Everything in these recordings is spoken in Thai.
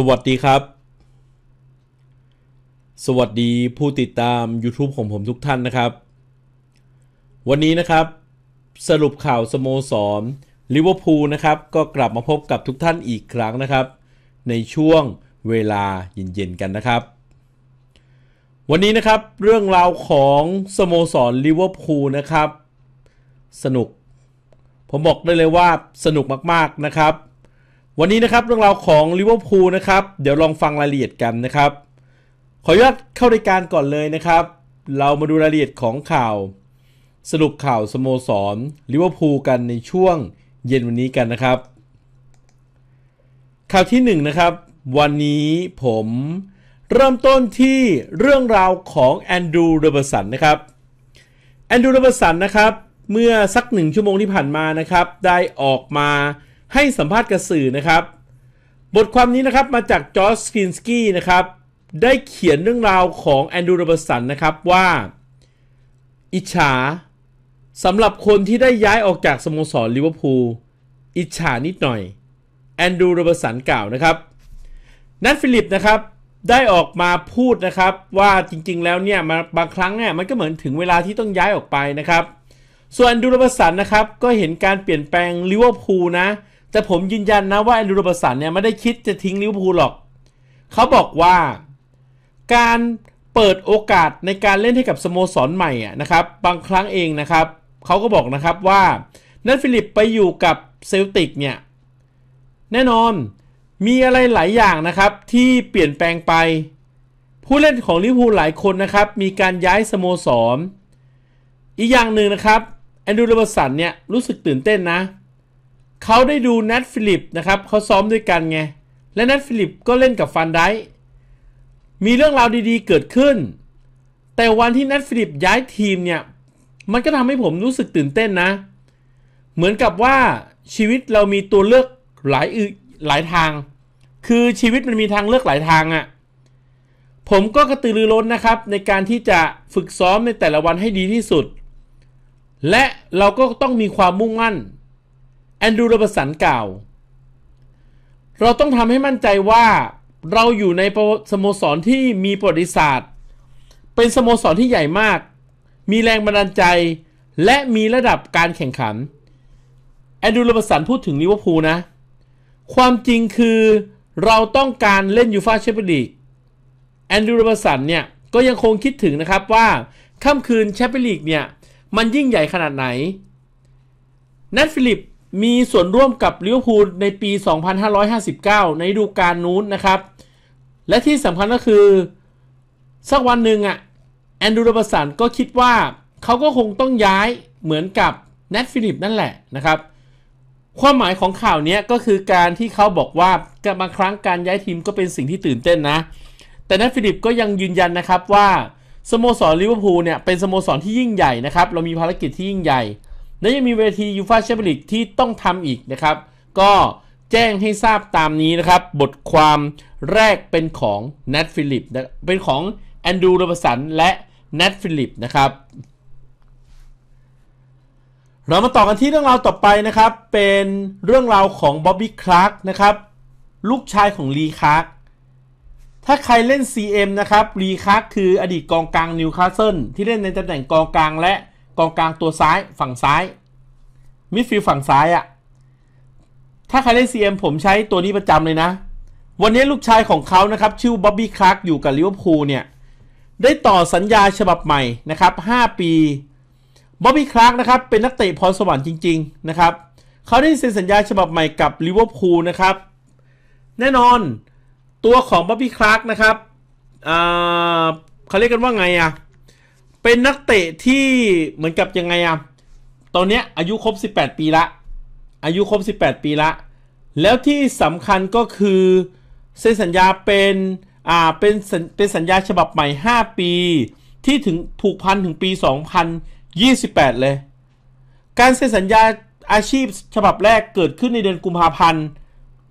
สวัสดีครับ สวัสดีผู้ติดตาม YouTube ของผมทุกท่านนะครับ วันนี้นะครับ สรุปข่าวสโมสรลิเวอร์พูลนะครับ ก็กลับมาพบกับทุกท่านอีกครั้งนะครับ ในช่วงเวลาเย็นๆกันนะครับ วันนี้นะครับเรื่องราวของสโมสรลิเวอร์พูลนะครับ สนุก ผมบอกได้เลยว่าสนุกมากๆนะครับวันนี้นะครับ เรื่องราวของลิเวอร์พูลนะครับ เดี๋ยวลองฟังรายละเอียดกันนะครับ ขออนุญาตเข้ารายการก่อนเลยนะครับ เรามาดูรายละเอียดของข่าว สรุปข่าวสโมสรลิเวอร์พูลกันในช่วงเย็นวันนี้กันนะครับ ข่าวที่ 1นนะครับ วันนี้ผมเริ่มต้นที่เรื่องราวของแอนดรูเรเบอร์สันนะครับแอนดรูเรเบอร์สันนะครับเมื่อสักหนึ่งชั่วโมงที่ผ่านมานะครับ ได้ออกมาให้สัมภาษณ์กับสื่อนะครับ บทความนี้นะครับมาจากจอร์จสกินสกี้นะครับ ได้เขียนเรื่องราวของแอนดรูว์โรเบสันนะครับว่าอิจฉาสำหรับคนที่ได้ย้ายออกจากสโมสรลิเวอร์พูลอิจฉานิดหน่อยแอนดรูว์โรเบสันกล่าวนะครับนัทฟิลิป นะครับได้ออกมาพูดนะครับว่าจริงๆแล้วเนี่ยบางครั้งเนี่ย มันก็เหมือนถึงเวลาที่ต้องย้ายออกไปนะครับ ส่วนดูรบสันนะครับก็เห็นการเปลี่ยนแปลงลิเวอร์พูลนะแต่ผมยืนยันนะว่าไอ้ลูโรบสันเนี่ยไม่ได้คิดจะทิ้งลิเวอร์พูลหรอก เขาบอกว่า การเปิดโอกาสในการเล่นให้กับสโมสรใหม่ะนะครับบางครั้งเองนะครับเขาก็บอกนะครับว่า นัทฟิลิปไปอยู่กับเซลติกเนี่ยแน่นอนมีอะไรหลายอย่างนะครับที่เปลี่ยนแปลงไป ผู้เล่นของลิเวอร์พูลหลายคนนะครับมีการย้ายสโมสรอีกอย่างหนึ่งนะครับแอนดูร์บสันเนี่ยรู้สึกตื่นเต้นนะเขาได้ดูนัทฟิลิปนะครับ เขาซ้อมด้วยกันไง และนัทฟิลิปก็เล่นกับฟันไดมีเรื่องราวดีๆ เกิดขึ้น แต่วันที่นัทฟิลิปย้ายทีมเนี่ย มันก็ทำให้ผมรู้สึกตื่นเต้นนะ เหมือนกับว่าชีวิตเรามีตัวเลือกหลายอึหลายทาง คือชีวิตมันมีทางเลือกหลายทางอะ่ะผมก็กระตือรือร้นนะครับ ในการที่จะฝึกซ้อมในแต่ละวันให้ดีที่สุด และเราก็ต้องมีความมุ่งมั่นแอนดูโรบสันกล่าว เราต้องทำให้มั่นใจว่าเราอยู่ในสโมสรที่มีประวัติศาสตร์เป็นสโมสรที่ใหญ่มาก มีแรงบันดาลใจ และมีระดับการแข่งขันแอนดูโรบสันพูดถึงลิเวอร์พูลนะความจริงคือเราต้องการเล่นยูฟาแชมเปี้ยนลีกแอนดูโรบสันเนี่ยก็ยังคงคิดถึงนะครับว่าค่ำคืนแชมเปี้ยนลีกเนี่ยมันยิ่งใหญ่ขนาดไหนนัทฟิลิปมีส่วนร่วมกับลิเวอร์พูลในปี 2559 ในฤดูกาลนู้นนะครับ และที่สำคัญก็คือสักวันหนึ่งอะแอนดูรบสันก็คิดว่าเขาก็คงต้องย้ายเหมือนกับแนทฟิลิปนั่นแหละนะครับ ความหมายของข่าวนี้ก็คือการที่เขาบอกว่าบางครั้งการย้ายทีมก็เป็นสิ่งที่ตื่นเต้นนะ แต่แนทฟิลิปก็ยังยืนยันนะครับว่าสโมสรลิเวอร์พูลเนี่ยเป็นสโมสรที่ยิ่งใหญ่นะครับเรามีภารกิจที่ยิ่งใหญ่และยังมีเวทียูฟาแชมเปี้ยนลีกที่ต้องทำอีกนะครับ ก็แจ้งให้ทราบตามนี้นะครับบทความแรกเป็นของแนทฟิลิปเป็นของแอนดูโรบสันและแนทฟิลิปนะครับ เรามาต่อกันที่เรื่องราวต่อไปนะครับเป็นเรื่องราวของบ๊อบบี้คลาร์กนะครับ ลูกชายของลีคาร์กถ้าใครเล่น CM นะครับลีคาร์กคืออดีตกองกลางนิวคาสเซิลที่เล่นในตำแหน่งกองกลางและกองกลางตัวซ้ายฝั่งซ้าย มิดฟิลด์ฝั่งซ้ายอะถ้าใครเล่น CM ผมใช้ตัวนี้ประจำเลยนะ วันนี้ลูกชายของเขานะครับชื่อบ๊อบบี้คลาร์กอยู่กับลิเวอร์พูลเนี่ยได้ต่อสัญญาฉบับใหม่นะครับ 5 ปีบ๊อบบี้คลาร์กนะครับเป็นนักเตะพรสวรรค์จริง ๆนะครับเขาได้เซ็นสัญญาฉบับใหม่กับลิเวอร์พูลนะครับแน่นอนตัวของบ๊อบบี้คลาร์กนะครับเขาเรียกกันว่าไงอะ่ะเป็นนักเตะที่เหมือนกับยังไงอะตอนเนี้ยอายุครบ 18 ปีละ อายุครบ 18 ปีละ แล้วที่สำคัญก็คือเซ็นสัญญาเป็น อ่าเป็นเป็นสัญญาฉบับใหม่ 5 ปี ที่ถึงผูกพันถึงปี 2028 เลย การเซ็นสัญญาอาชีพฉบับแรกเกิดขึ้นในเดือนกุมภาพันธ์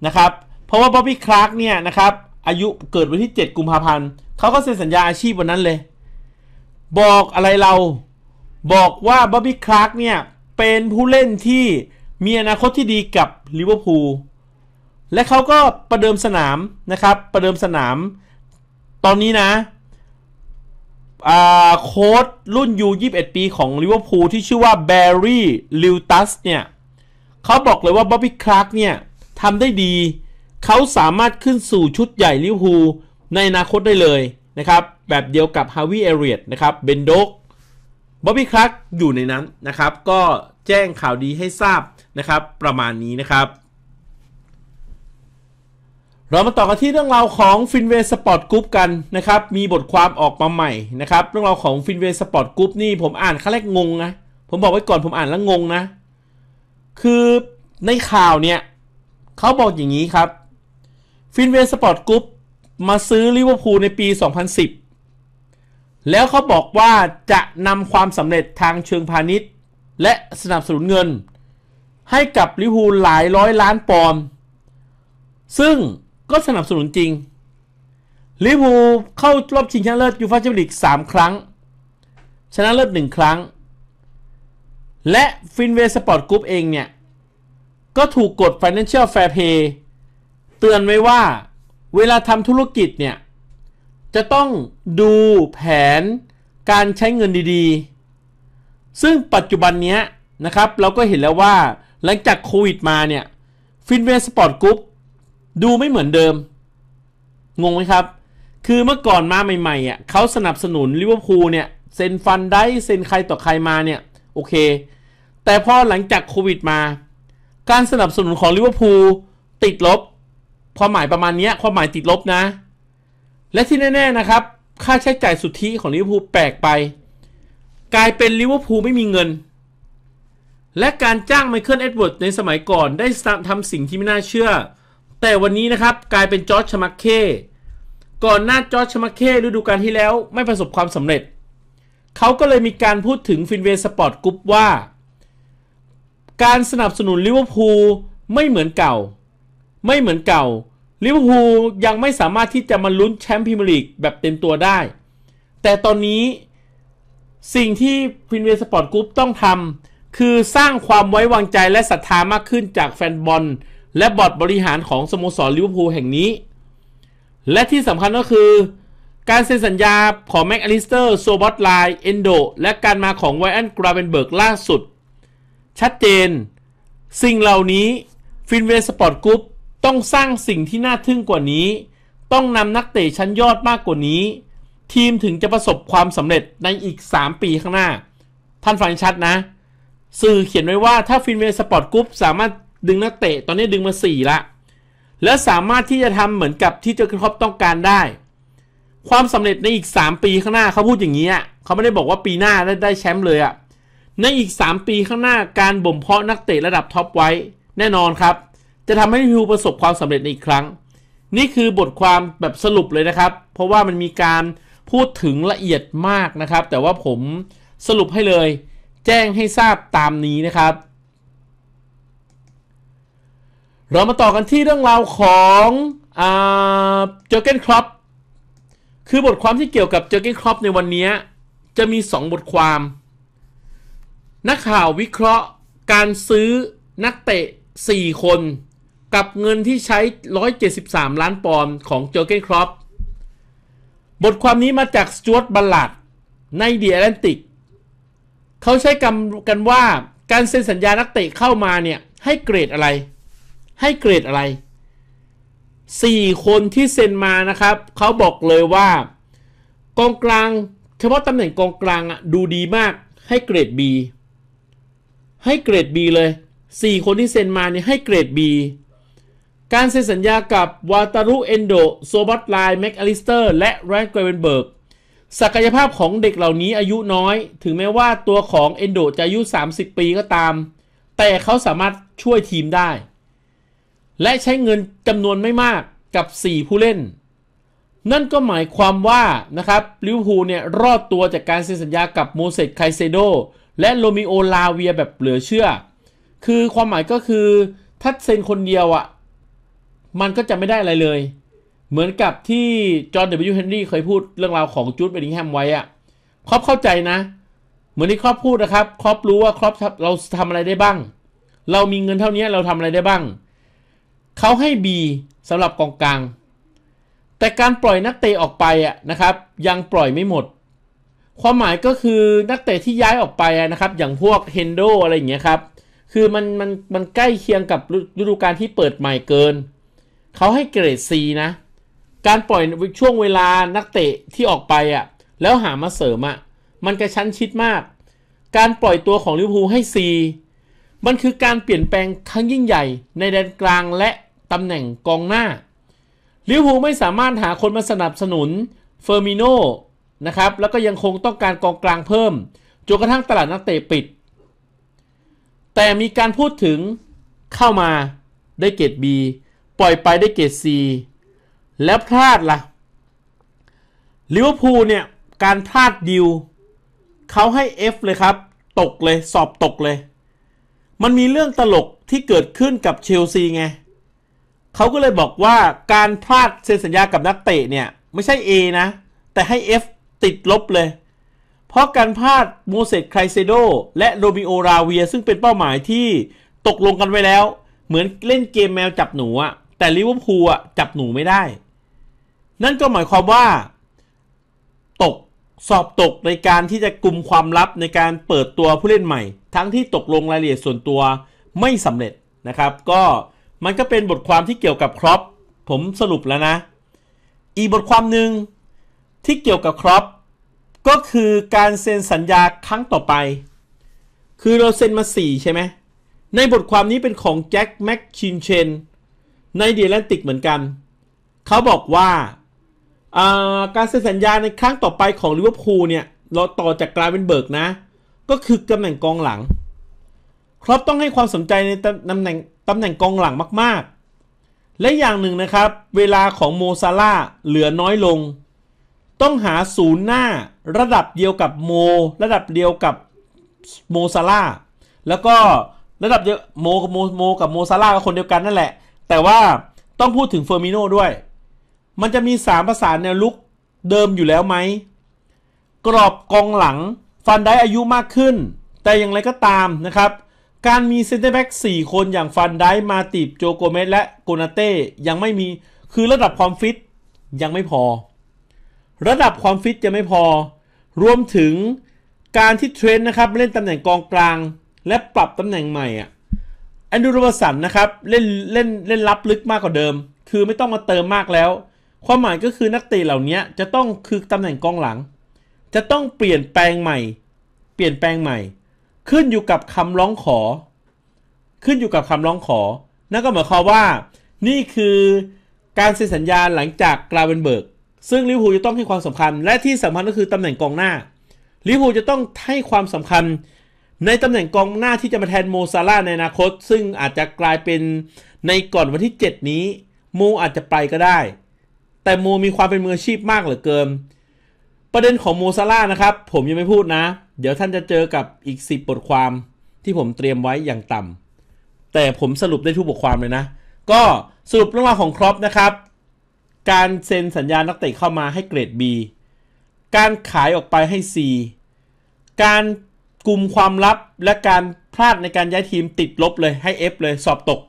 นะครับ เพราะว่าบ๊อบบี้คลาร์กเนี่ยนะครับ อายุเกิดวันที่ 7 กุมภาพันธ์ เขาก็เซ็นสัญญาอาชีพวันนั้นเลยบอกอะไรเราบอกว่าบ๊อบบี้คลาร์กเนี่ย เป็นผู้เล่นที่มีอนาคตที่ดีกับลิเวอร์พูลและเขาก็ประเดิมสนาม นะครับ ประเดิมสนาม ตอนนี้นะโค้ดรุ่นยู21ปีของลิเวอร์พูลที่ชื่อว่าแบร์รี่ลิวตัสเนี่ยเขาบอกเลยว่าบ๊อบบี้คลาร์กเนี่ยทำได้ดีเขาสามารถขึ้นสู่ชุดใหญ่ลิเวอร์พูลในอนาคตได้เลยนะครับแบบเดียวกับฮาวิเอเรียตนะครับเบนโดกบ๊อบบี้คลักอยู่ในนั้นนะครับก็แจ้งข่าวดีให้ทราบนะครับประมาณนี้นะครับเรามาต่อกันที่เรื่องราวของฟินเวสปอร์ตกรุ๊ปกันนะครับมีบทความออกมาใหม่นะครับเรื่องราวของฟินเวสปอร์ตกรุ๊ปนี่ผมอ่านครั้งแรกงงนะ ผมบอกไว้ก่อนผมอ่านแล้วงงนะ คือในข่าวเนี่ยเขาบอกอย่างนี้ครับฟินเวสปอร์ตกรุ๊ปมาซื้อลิเวอร์พูลในปี 2010 แล้วเขาบอกว่าจะนำความสำเร็จทางเชิงพาณิชย์ และสนับสนุนเงิน ให้กับลิเวอร์พูลหลายร้อยล้านปอนด์ ซึ่งก็สนับสนุนจริง ลิเวอร์พูลเข้ารอบชิงชนะเลิศยูฟ่าแชมเปี้ยนสลีก3 ครั้ง ชนะเลิศ 1 ครั้ง และฟินเวสปอร์ตกรุ๊ปเองเนี่ย ก็ถูกกฎ Financial Fair Play เตือนไว้ว่าเวลาทำธุรกิจเนี่ย จะต้องดูแผนการใช้เงินดีๆ ซึ่งปัจจุบันนี้นะครับเราก็เห็นแล้วว่าหลังจากโควิดมาเนี่ยฟินเวสปอร์ตกรุ๊ปดูไม่เหมือนเดิม งงไหมครับ คือเมื่อก่อนมาใหม่ๆอ่ะเขาสนับสนุนลิเวอร์พูลเนี่ย เซ็นฟันได้เซ็นใครต่อใครมาเนี่ย โอเค แต่พอหลังจากโควิดมา การสนับสนุนของลิเวอร์พูลติดลบความหมายประมาณนี้ความหมายติดลบนะ และที่แน่ ๆนะครับ ค่าใช้จ่ายสุทธิของลิเวอร์พูลแปลกไป กลายเป็นลิเวอร์พูลไม่มีเงิน และการจ้างไมเคิลเอ็ดเวิร์ดในสมัยก่อนได้ทำสิ่งที่ไม่น่าเชื่อ แต่วันนี้นะครับกลายเป็นจอร์จชมาเคก่อนหน้าจอร์จชมาเคฤดูกาลที่แล้ว ไม่ประสบความสำเร็จ เขาก็เลยมีการพูดถึงฟินเวสปอร์ตกรุ๊ปว่า การสนับสนุนลิเวอร์พูลไม่เหมือนเก่าไม่เหมือนเก่าลิเวอร์พูลยังไม่สามารถที่จะมาลุ้นแชมป์พรีเมียร์ลีกแบบเต็มตัวได้ แต่ตอนนี้สิ่งที่ฟินเวสปอร์ตกรุ๊ปต้องทำคือสร้างความไว้วางใจและศรัทธามากขึ้นจากแฟนบอลและบอร์ดบริหารของสโมสรลิเวอร์พูลแห่งนี้ และที่สำคัญก็คือ การเซ็นสัญญาของแม็กอลิสเตอร์โซบอตไลเอนโดและการมาของไวอันกราเวนเบิร์กล่าสุด ชัดเจน สิ่งเหล่านี้ฟินเวสปอร์ตกรุ๊ปต้องสร้างสิ่งที่น่าทึ่งกว่านี้ ต้องนำนักเตะชั้นยอดมากกว่านี้ ทีมถึงจะประสบความสำเร็จ ในอีก 3 ปีข้างหน้า ท่านฟังชัดนะ สื่อเขียนไว้ว่าถ้าฟินเวสปอร์ตกรุ๊ปสามารถดึงนักเตะตอนนี้ดึงมา4ละ และสามารถที่จะทำเหมือนกับที่เจอร์ครอปต้องการได้ ความสำเร็จ ในอีก 3 ปีข้างหน้า เขาพูดอย่างนี้เขาไม่ได้บอกว่าปีหน้าได้ไดแชมป์เลยอะในอีก 3ปีข้างหน้าการบ่มเพาะนักเตะระดับท็อปไว้แน่นอนครับจะทำให้ฮิวประสบความสำเร็จในอีกครั้ง นี่คือบทความแบบสรุปเลยนะครับ เพราะว่ามันมีการพูดถึงละเอียดมากนะครับ แต่ว่าผมสรุปให้เลยแจ้งให้ทราบตามนี้นะครับ เรามาต่อกันที่เรื่องราวของเจอเกนครอปคือบทความที่เกี่ยวกับเจอเกนครอปในวันนี้จะมี 2 บทความ นักข่าววิเคราะห์การซื้อนักเตะ 4 คนกับเงินที่ใช้ 173 ล้านปอนด์ของเจอร์เกนครอปบทความนี้มาจากสจวตบัลลัดในเดียแลนติกเขาใช้กำกันว่าการเซ็นสัญญานักเตะเข้ามาเนี่ย ให้เกรดอะไร ให้เกรดอะไร 4 คนที่เซ็นมานะครับ เขาบอกเลยว่า กองกลาง เฉพาะตำแหน่งกองกลางอะดูดีมากให้เกรด B ให้เกรด B เลย 4 คนที่เซ็นมาเนี่ยให้เกรด B การเซ็นสัญญากับวาตารุ เอนโด โซบัตไลแม็กอลิสเตอร์ และแรดเกรเวนเบิร์กศักยภาพของเด็กเหล่านี้อายุน้อยถึงแม้ว่าตัวของเอนโด จะอายุ 30 ปีก็ตาม แต่เขาสามารถช่วยทีมได้ และใช้เงินจำนวนไม่มากกับ 4 ผู้เล่น นั่นก็หมายความว่านะครับลิวพูเนี่ยรอดตัวจากการเซ็นสัญญากับโมเสสไคเซโดและโรมิโอลาเวียแบบเหลือเชื่อ คือความหมายก็คือถ้าเซ็นคนเดียวอ่ะมันก็จะไม่ได้อะไรเลย เหมือนกับที่จอห์นเดวิลเฮนรี่เคยพูดเรื่องราวของจูดเบนนิงแฮมไว้อะ ครอบเข้าใจนะ เหมือนที่ครอบพูดนะครับ ครอบรู้ว่าครอบเราทำอะไรได้บ้าง เรามีเงินเท่านี้เราทำอะไรได้บ้าง เขาให้ B สำหรับกองกลาง แต่การปล่อยนักเตะออกไปอะนะครับ ยังปล่อยไม่หมด ความหมายก็คือนักเตะที่ย้ายออกไปนะครับ อย่างพวกเฮนโดอะไรอย่างเงี้ยครับ คือมันมันมันใกล้เคียงกับฤดูกาลที่เปิดใหม่เกินเขาให้เกรด C นะ การปล่อยช่วงเวลานักเตะที่ออกไปอะ่ะ แล้วหามาเสริมอะ่ะ มันกระชั้นชิดมาก การปล่อยตัวของลิเวอร์พูลให้ C มันคือการเปลี่ยนแปลงครั้งยิ่งใหญ่ ในแดนกลางและตำแหน่งกองหน้า ลิเวอร์พูลไม่สามารถหาคนมาสนับสนุนเฟอร์มิโนนะครับ แล้วก็ยังคงต้องการกองกลางเพิ่ม จนกระทั่งตลาดนักเตะปิด แต่มีการพูดถึง เข้ามาได้เกรดบีปล่อยไปได้เกรดีแล้วพลาดละ่ะ ลิเวอร์พูลเนี่ยการพลาดดิวเขาให้ F เลยครับ ตกเลย สอบตกเลย มันมีเรื่องตลกที่เกิดขึ้นกับเชลซีไง เขาก็เลยบอกว่าการพลาดเซ็นสัญญากับนักเตะเนี่ย ไม่ใช่ A นะ แต่ให้ F ติดลบเลย เพราะการพลาดโมเสสไครเซโดและโรมิโอราเวีย ซึ่งเป็นเป้าหมายที่ตกลงกันไว้แล้ว เหมือนเล่นเกมแมวจับหนูอะแต่ลิเวอร์พูลอ่ะจับหนูไม่ได้ นั่นก็หมายความว่า ตก สอบตกในการที่จะกลุ่มความลับในการเปิดตัวผู้เล่นใหม่ ทั้งที่ตกลงรายละเอียดส่วนตัวไม่สำเร็จนะครับ ก็มันก็เป็นบทความที่เกี่ยวกับครอป ผมสรุปแล้วนะ อีบทความหนึ่งที่เกี่ยวกับครอปก็คือการเซ็นสัญญาครั้งต่อไป คือเราเซ็นมา 4ใช่ไหมในบทความนี้เป็นของแจ็คแม็กชินเชนในเดียแลนติกเหมือนกัน เขาบอกว่าการเซ็นสัญญาในครั้งต่อไปของลิเวอร์พูลเนี่ย เราต่อจากกลายเป็นเบิร์กนะ ก็คือตำแหน่งกองหลัง ครอปต้องให้ความสนใจในตำแหน่งตำแหน่งกองหลังมาก ๆ และอย่างหนึ่งนะครับ เวลาของโมซาล่าเหลือน้อยลง ต้องหาศูนย์หน้าระดับเดียวกับโมระดับเดียวกับโมซาล่าแล้วก็ระดับเดียวโมกับโมโมกับโมซาล่าก็คนเดียวกันนั่นแหละแต่ว่าต้องพูดถึงเฟอร์มิโนด้วย มันจะมี3ประสานแนวลุกเดิมอยู่แล้วไหม กรอบกองหลังฟันได้อายุมากขึ้น แต่อย่างไรก็ตามนะครับ การมีเซนเตอร์แบ็ก4คนอย่างฟันได้มาติบโจโกเมสและโกนาเต้ยังไม่มีคือระดับความฟิตยังไม่พอ ระดับความฟิตยังไม่พอ รวมถึงการที่เทรนนะครับเล่นตำแหน่งกองกลาง และปรับตำแหน่งใหม่อ่ะอนดูโรบสันนะครับ เล่นเล่นเล่นรับลึกมากกว่าเดิม คือไม่ต้องมาเติมมากแล้ว ความหมายก็คือนักเตะเหล่านี้จะต้องคือตำแหน่งกองหลัง จะต้องเปลี่ยนแปลงใหม่ เปลี่ยนแปลงใหม่ขึ้นอยู่กับคำร้องขอ ขึ้นอยู่กับคำร้องขอนั่นก็หมายความว่านี่คือการเซ็นสัญญาหลังจากกราเวนเบิร์กซึ่งลิเวอร์พูลจะต้องให้ความสำคัญและที่สำคัญก็คือตำแหน่งกองหน้าลิเวอร์พูลจะต้องให้ความสำคัญในตำแหน่งกองหน้าที่จะมาแทนโมซาร่าในอนาคต ซึ่งอาจจะกลายเป็นในก่อนวันที่ 7 นี้โมอาจจะไปก็ได้ แต่โมมีความเป็นมืออาชีพมากเหลือเกินประเด็นของโมซาร่านะครับ ผมยังไม่พูดนะ เดี๋ยวท่านจะเจอกับอีก 10 บทความที่ผมเตรียมไว้อย่างต่ำแต่ผมสรุปได้ทุกบทความเลยนะ ก็สรุปเรื่องราวของครอปนะครับการเซ็นสัญญานักเตะเข้ามาให้เกรด B การขายออกไปให้ C การกลุ่มความลับและการพลาดในการย้ายทีมติดลบเลยให้ F เลยสอบตก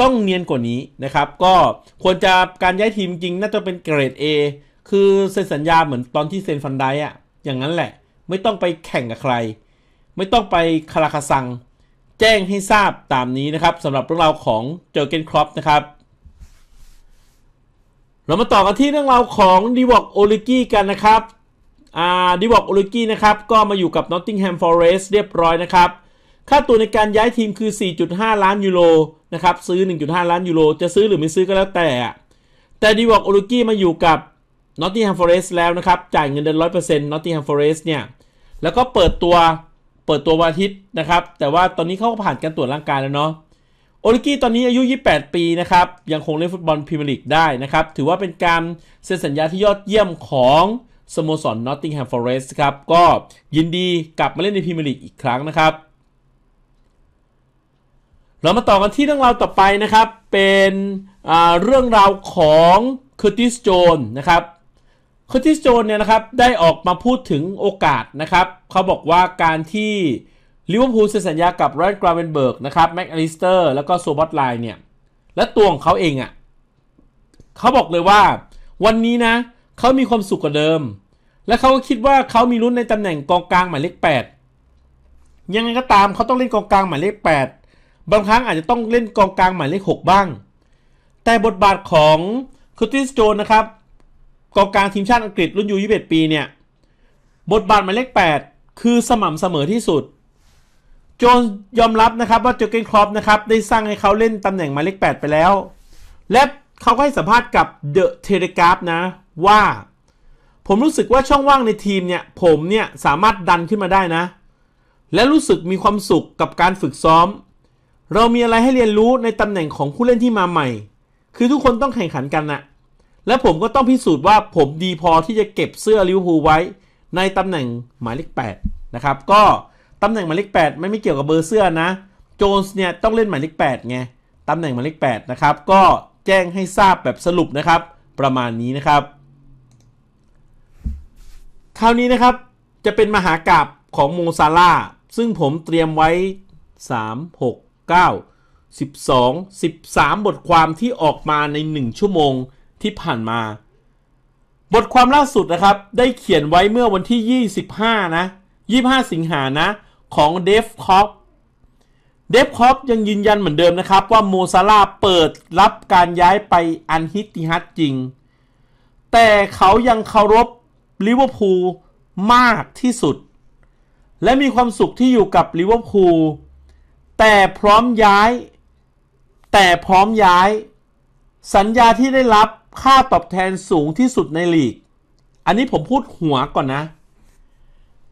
ต้องเนียนกว่านี้นะครับ ก็ควรจะการย้ายทีมจริงน่าจะเป็นเกรด A คือเซ็นสัญญาเหมือนตอนที่เซ็นฟันไดอะอย่างนั้นแหละ ไม่ต้องไปแข่งกับใคร ไม่ต้องไปคาราคาซังแจ้งให้ทราบตามนี้นะครับสำหรับเรื่องราวของเจอเกนครอปนะครับ เรามาต่อกันที่เรื่องราวของดีวอกโอลิกี้กันนะครับอาดิวอกโอลิกี้นะครับก็มาอยู่กับนอตติงแฮมฟอเรสต์เรียบร้อยนะครับ ค่าตัวในการย้ายทีมคือ 4.5 ล้านยูโรนะครับซื้อ 1.5 ล้านยูโรจะซื้อหรือไม่ซื้อก็แล้วแต่ แต่ดิวอกโอลิกี้มาอยู่กับนอตติงแฮมฟอเรสต์แล้วนะครับ จ่ายเงินเดือน100%นอตติงแฮมฟอเรสต์เนี่ยแล้วก็เปิดตัวเปิดตัววันอาทิตย์นะครับ แต่ว่าตอนนี้เขาก็ผ่านการตรวจร่างกายแล้วเนาะโอลิกี้ตอนนี้อายุ 28 ปีนะครับยังคงเล่นฟุตบอลพรีเมียร์ลีกได้นะครับถือว่าเป็นการเซ็นสัญญาที่ยอดเยี่ยมของสโมสรนอตติงแฮมฟอร์เรสต์ครับ ก็ยินดีกลับมาเล่นในพรีเมียร์ลีกอีกครั้งนะครับ เรามาต่อกันที่เรื่องราวต่อไปนะครับ เป็นเรื่องราวของเคอร์ติสโจนนะครับเคอร์ติสโจนเนี่ยนะครับได้ออกมาพูดถึงโอกาสนะครับ เขาบอกว่าการที่ลิเวอร์พูลเซ็นสัญญากับแรนกราเวนเบิร์กนะครับแม็กอลิสเตอร์แล้วก็โซบอตไลน์เนี่ย และตัวของเขาเองอะ่ะเขาบอกเลยว่าวันนี้นะเขามีความสุขกว่าเดิม และเขาก็คิดว่าเขามีลุ้นในตำแหน่งกองกลางหมายเลข8ยังไงก็ตามเขาต้องเล่นกองกลางหมายเลข8บางครั้งอาจจะต้องเล่นกองกลางหมายเลข 6 บ้าง แต่บทบาทของคูติสโจนนะครับกองกลางทีมชาติอังกฤษรุ่นยู21 ปีเนี่ยบทบาทหมายเลข8คือสม่ำเสมอที่สุด โจนยอมรับนะครับว่าเจอเกนครอปนะครับได้สร้างให้เขาเล่นตำแหน่งหมายเลข8ไปแล้ว และเขาก็ให้สัมภาษณ์กับเดอะเทเลกราฟนะว่า ผมรู้สึกว่าช่องว่างในทีมเนี่ย ผมเนี่ยสามารถดันขึ้นมาได้นะ และรู้สึกมีความสุขกับการฝึกซ้อม เรามีอะไรให้เรียนรู้ในตำแหน่งของผู้เล่นที่มาใหม่ คือทุกคนต้องแข่งขันกันนะและผมก็ต้องพิสูจน์ว่าผมดีพอที่จะเก็บเสื้อลิเวอร์พูลไว้ ในตำแหน่งหมายเลข8นะครับก็ตำแหน่งหมายเลข8ไม่ไม่เกี่ยวกับเบอร์เสื้อนะโจนส์เนี่ยต้องเล่นหมายเลข8ไงตำแหน่งหมายเลข8นะครับ ก็แจ้งให้ทราบแบบสรุปนะครับ ประมาณนี้นะครับคราวนี้นะครับจะเป็นมหากราบของโมซาล่าซึ่งผมเตรียมไว้ 3 6 9 12 13 บทความที่ออกมาใน 1 ชั่วโมงที่ผ่านมา บทความล่าสุดนะครับได้เขียนไว้เมื่อวันที่ 25 นะ 25 สิงหานะ ของเดฟคอปเดฟคอปยังยืนยันเหมือนเดิมนะครับว่าโมซาลาเปิดรับการย้ายไปอันฮิตติฮัตจริง แต่เขายังเคารพลิเวอร์พูลมากที่สุด และมีความสุขที่อยู่กับลิเวอร์พูลแต่พร้อมย้าย แต่พร้อมย้าย สัญญาที่ได้รับค่าตอบแทนสูงที่สุดในลีก อันนี้ผมพูดหัวก่อนนะ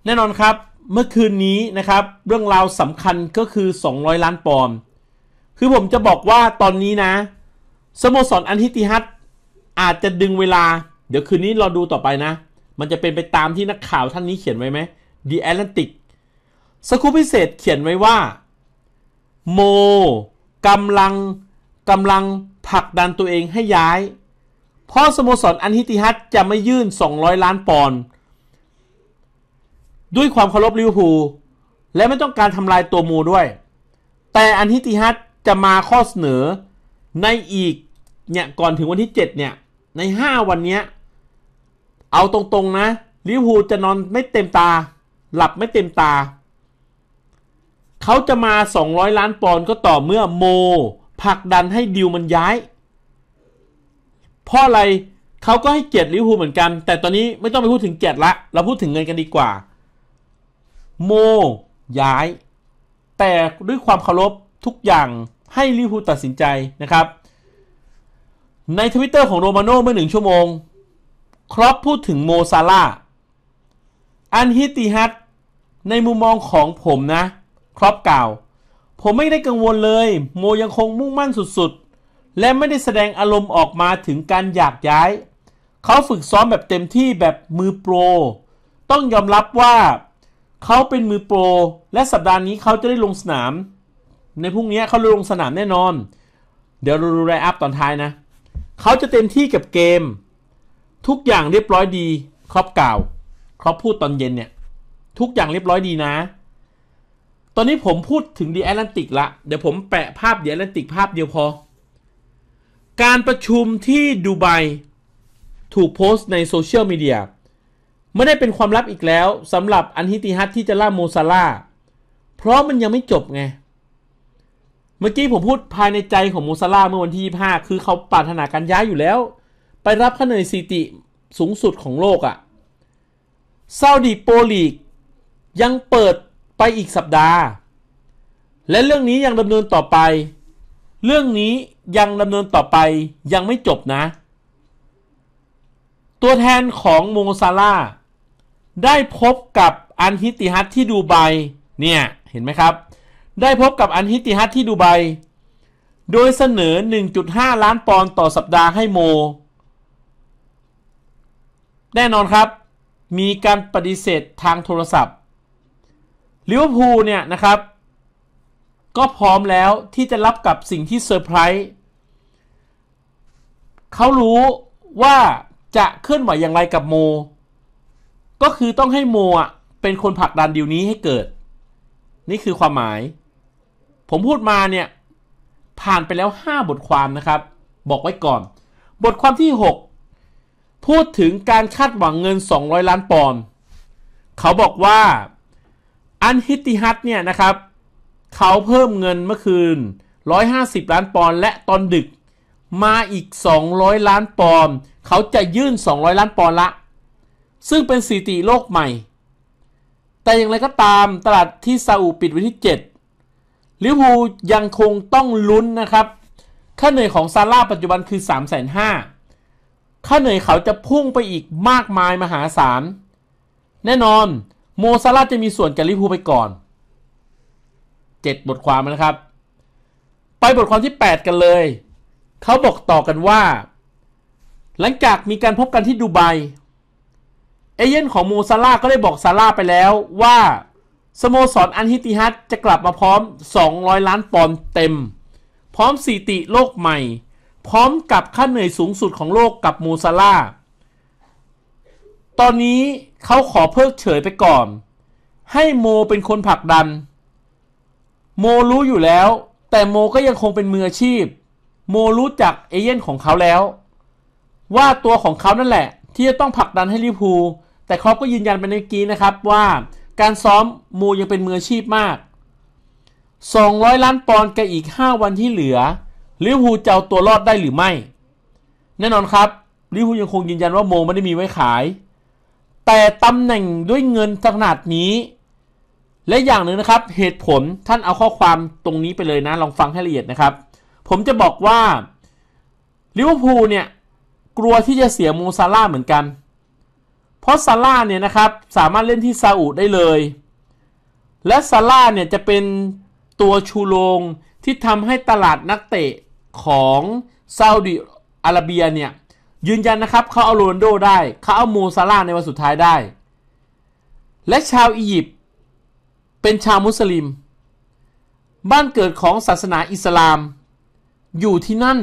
แน่นอนครับเมื่อคืนนี้นะครับ เรื่องราวสำคัญก็คือ 200 ล้านปอนด์คือผมจะบอกว่าตอนนี้นะสโมสรอันทิติฮัตอาจจะดึงเวลา เดี๋ยวคืนนี้รอดูต่อไปนะมันจะเป็นไปตามที่นักข่าวท่านนี้เขียนไว้ไหม The Atlantic สกูปพิเศษเขียนไว้ว่าโมกำลังกำลังผลักดันตัวเองให้ย้าย เพราะสโมสรอันฮิติฮัตจะไม่ยื่น 200 ล้านปอนด์ด้วยความเคารพลิวพูและไม่ต้องการทำลายตัวโมด้วย แต่อันฮิติฮัตจะมาข้อเสนอในอีกเนี่ยก่อนถึงวันที่ 7 เนี่ย ใน 5 วันเนี้ยเอาตรงๆนะลิเวอร์พูลจะนอนไม่เต็มตา หลับไม่เต็มตา เขาจะมา 200 ล้านปอนด์ก็ต่อเมื่อโมผลักดันให้ดิวมันย้าย เพราะอะไรเขาก็ให้เกียรติลิเวอร์พูลเหมือนกัน แต่ตอนนี้ไม่ต้องไปพูดถึงเกียรติละ เราพูดถึงเงินกันดีกว่า โม ย้าย แต่ด้วยความเคารพทุกอย่างให้ลิเวอร์พูลตัดสินใจนะครับ ในทวิตเตอร์ของโรมาโน่เมื่อหนึ่งชั่วโมงครอปพูดถึงโมซาลา อันฮิติฮัตในมุมมองของผมนะ ครอปกล่าวผมไม่ได้กังวลเลย โมยังคงมุ่งมั่นสุดๆ และไม่ได้แสดงอารมณ์ออกมาถึงการอยากย้าย เขาฝึกซ้อมแบบเต็มที่แบบมือโปร ต้องยอมรับว่า เขาเป็นมือโปร และสัปดาห์นี้เขาจะได้ลงสนาม ในพรุ่งนี้เขาลงสนามแน่นอน เดี๋ยวเราดูรลอัพตอนท้ายนะ เขาจะเต็มที่กับเกมทุกอย่างเรียบร้อยดีครอบกล่าวครอบพูดตอนเย็นเนี่ย ทุกอย่างเรียบร้อยดีนะ ตอนนี้ผมพูดถึงดีแอตแลนติกละเดี๋ยวผมแปะภาพดีแอตแลนติกภาพเดียวพอ การประชุมที่ดูไบถูกโพสต์ในโซเชียลมีเดีย ไม่ได้เป็นความลับอีกแล้วสำหรับอันฮิติฮัตที่จะล่าโมซาล่าเพราะมันยังไม่จบไง เมื่อกี้ผมพูดภายในใจของโมซาล่าเมื่อวันที่25คือเขาปรารถนาการย้ายอยู่แล้วไปรับคะแนนสถิติสูงสุดของโลกอะ่ะซาอุดีโปลีก ยังเปิดไปอีกสัปดาห์ และเรื่องนี้ยังดำเนินต่อไป เรื่องนี้ยังดำเนินต่อไปยังไม่จบนะ ตัวแทนของโมซาลาได้พบกับอันฮิติฮัตที่ดูไบเนี่ยเห็นไหมครับ ได้พบกับอันฮิติฮัตที่ดูไบ โดยเสนอ 1.5 ล้านปอนด์ต่อสัปดาห์ให้โมแน่นอนครับ มีการปฏิเสธทางโทรศัพท์ลิเวอร์พูลเนี่ยนะครับ ก็พร้อมแล้วที่จะรับกับสิ่งที่เซอร์ไพรส์เขารู้ว่าจะเคลื่อนไหวอย่างไรกับโม ก็คือต้องให้โมอ่ะเป็นคนผลักดันดีลนี้ให้เกิด นี่คือความหมาย ผมพูดมาเนี่ย ผ่านไปแล้ว 5 บทความนะครับ บอกไว้ก่อน บทความที่ 6พูดถึงการคาดหวังเงิน 200 ล้านปอนด์ เขาบอกว่าอันฮิติฮัตเนี่ยนะครับเขาเพิ่มเงินเมื่อคืน 150 ล้านปอนด์และตอนดึกมาอีก 200 ล้านปอนด์เขาจะยื่น 200 ล้านปอนด์ละ ซึ่งเป็นสถิติโลกใหม่ แต่อย่างไรก็ตามตลาดที่ซาอุปิดวันที่ 7 ลิวพูยังคงต้องลุ้นนะครับ ค่าเหนื่อยของซาร่าปัจจุบันคือ 3 5 0 0 0ค่าเหนื่อยเขาจะพุ่งไปอีกมากมายมหาศาล แน่นอนโมซาลาจะมีส่วนกับลิพูไปก่อน 7 บทความนะครับ ไปบทความที่ 8 กันเลย เขาบอกต่อกันว่า หลังจากมีการพบกันที่ดูไบเอเย่นของโมซาลาก็ได้บอกซาลาไปแล้วว่า สโมสรอันฮิติฮัตจะกลับมาพร้อม 200 ล้านปอนด์เต็ม พร้อมสีติโลกใหม่พร้อมกับค่าเหนื่อยสูงสุดของโลกกับมูซาล่าตอนนี้เขาขอเพิกเฉยไปก่อน ให้โมเป็นคนผลักดัน โมรู้อยู่แล้ว แต่โมก็ยังคงเป็นมืออาชีพ โมรู้จักเอเย่นของเขาแล้ว ว่าตัวของเขานั่นแหละ ที่จะต้องผลักดันให้ลิพูแต่เขาก็ยืนยันไปในกี้นะครับว่าการซ้อมโมยังเป็นมืออาชีพมาก 200 ล้านปอนด์กับอีก 5 วันที่เหลือลิเวอร์พูลจะเอาตัวรอดได้หรือไม่ แน่นอนครับลิเวอร์พูลยังคงยืนยันว่าโมไม่ได้มีไว้ขาย แต่ตำแหน่งด้วยเงินขนาดนี้ และอย่างหนึ่งนะครับเหตุผลท่านเอาข้อความตรงนี้ไปเลยนะ ลองฟังให้ละเอียดนะครับ ผมจะบอกว่าลิเวอร์พูลเนี่ยกลัวที่จะเสียโมซาร่าเหมือนกัน เพราะซาร่าเนี่ยนะครับสามารถเล่นที่ซาอุได้เลย และซาร่าเนี่ยจะเป็นตัวชูโรงที่ทำให้ตลาดนักเตะของ ซาอุดิอาระเบียเนี่ย ยืนยันนะครับเขาเอาโรนโดได้ เขาเอาโมซาลาในวันสุดท้ายได้ และชาวอียิปต์เป็นชาวมุสลิม บ้านเกิดของศาสนาอิสลาม อยู่ที่นั่น